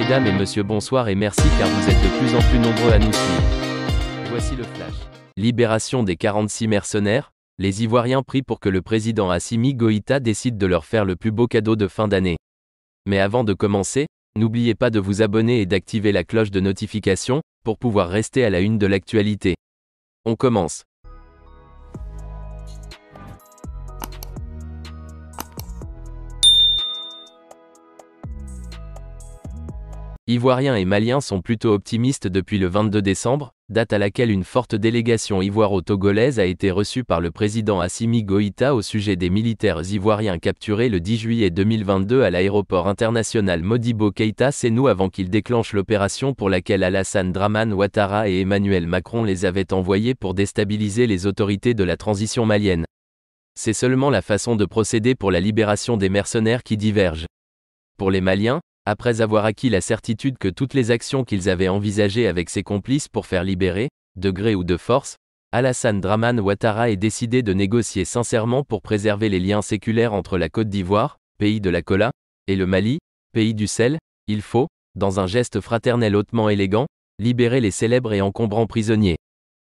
Mesdames et messieurs, bonsoir et merci car vous êtes de plus en plus nombreux à nous suivre. Voici le flash. Libération des 46 mercenaires, les Ivoiriens prient pour que le président Assimi Goïta décide de leur faire le plus beau cadeau de fin d'année. Mais avant de commencer, n'oubliez pas de vous abonner et d'activer la cloche de notification pour pouvoir rester à la une de l'actualité. On commence. Ivoiriens et Maliens sont plutôt optimistes depuis le 22 décembre, date à laquelle une forte délégation ivoiro-togolaise a été reçue par le président Assimi Goïta au sujet des militaires ivoiriens capturés le 10 juillet 2022 à l'aéroport international Modibo Keïta Sénou avant qu'ils déclenchent l'opération pour laquelle Alassane Draman Ouattara et Emmanuel Macron les avaient envoyés pour déstabiliser les autorités de la transition malienne. C'est seulement la façon de procéder pour la libération des mercenaires qui diverge. Pour les Maliens, après avoir acquis la certitude que toutes les actions qu'ils avaient envisagées avec ses complices pour faire libérer, de gré ou de force, Alassane Draman Ouattara est décidé de négocier sincèrement pour préserver les liens séculaires entre la Côte d'Ivoire, pays de la cola, et le Mali, pays du sel, il faut, dans un geste fraternel hautement élégant, libérer les célèbres et encombrants prisonniers.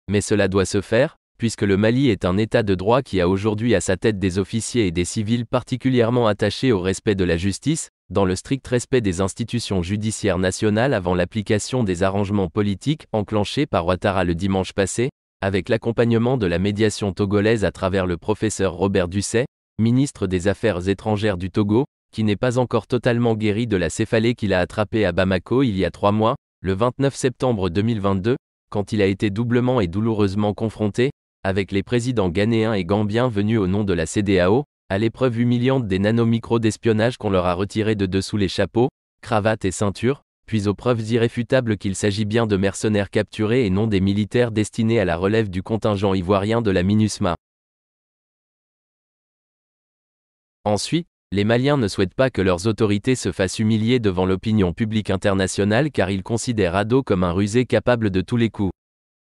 Mais cela doit se faire, puisque le Mali est un État de droit qui a aujourd'hui à sa tête des officiers et des civils particulièrement attachés au respect de la justice, dans le strict respect des institutions judiciaires nationales avant l'application des arrangements politiques enclenchés par Ouattara le dimanche passé, avec l'accompagnement de la médiation togolaise à travers le professeur Robert Dusset, ministre des Affaires étrangères du Togo, qui n'est pas encore totalement guéri de la céphalée qu'il a attrapée à Bamako il y a trois mois, le 29 septembre 2022, quand il a été doublement et douloureusement confronté, avec les présidents ghanéens et gambiens venus au nom de la CDAO, à l'épreuve humiliante des nanomicros d'espionnage qu'on leur a retirés de dessous les chapeaux, cravates et ceintures, puis aux preuves irréfutables qu'il s'agit bien de mercenaires capturés et non des militaires destinés à la relève du contingent ivoirien de la MINUSMA. Ensuite, les Maliens ne souhaitent pas que leurs autorités se fassent humilier devant l'opinion publique internationale car ils considèrent Ado comme un rusé capable de tous les coups.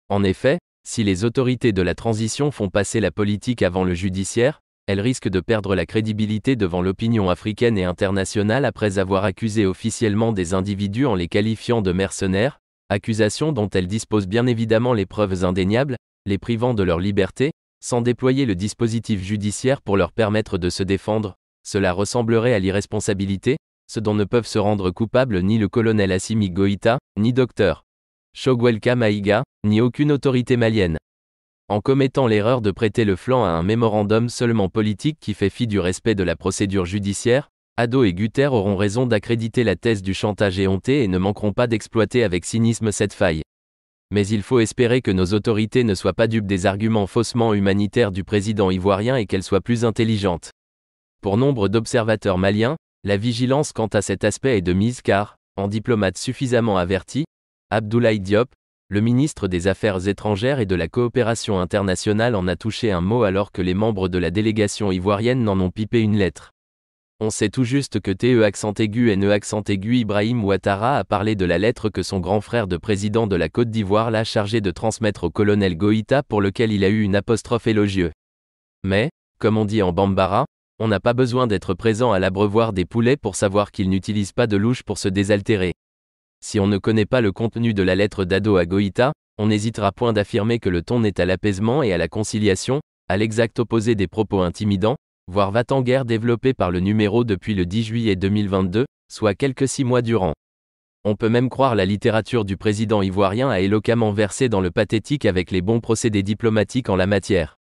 En effet, si les autorités de la transition font passer la politique avant le judiciaire, elles risquent de perdre la crédibilité devant l'opinion africaine et internationale après avoir accusé officiellement des individus en les qualifiant de mercenaires, accusation dont elles disposent bien évidemment les preuves indéniables, les privant de leur liberté, sans déployer le dispositif judiciaire pour leur permettre de se défendre, cela ressemblerait à l'irresponsabilité, ce dont ne peuvent se rendre coupables ni le colonel Assimi Goïta, ni docteur. Shogwelka Maïga, ni aucune autorité malienne. En commettant l'erreur de prêter le flanc à un mémorandum seulement politique qui fait fi du respect de la procédure judiciaire, Ado et Guter auront raison d'accréditer la thèse du chantage éhonté et ne manqueront pas d'exploiter avec cynisme cette faille. Mais il faut espérer que nos autorités ne soient pas dupes des arguments faussement humanitaires du président ivoirien et qu'elles soient plus intelligentes. Pour nombre d'observateurs maliens, la vigilance quant à cet aspect est de mise car, en diplomate suffisamment averti, Abdoulaye Diop, le ministre des Affaires étrangères et de la coopération internationale en a touché un mot alors que les membres de la délégation ivoirienne n'en ont pipé une lettre. On sait tout juste que TE accent aigu et NE accent aigu Ibrahim Ouattara a parlé de la lettre que son grand frère de président de la Côte d'Ivoire l'a chargé de transmettre au colonel Goïta pour lequel il a eu une apostrophe élogieuse. Mais, comme on dit en Bambara, on n'a pas besoin d'être présent à l'abreuvoir des poulets pour savoir qu'il n'utilise pas de louche pour se désaltérer. Si on ne connaît pas le contenu de la lettre d'Ado à Goïta, on n'hésitera point d'affirmer que le ton est à l'apaisement et à la conciliation, à l'exact opposé des propos intimidants, voire va t en guerre développés par le numéro depuis le 10 juillet 2022, soit quelques six mois durant. On peut même croire la littérature du président ivoirien a éloquemment versé dans le pathétique avec les bons procédés diplomatiques en la matière.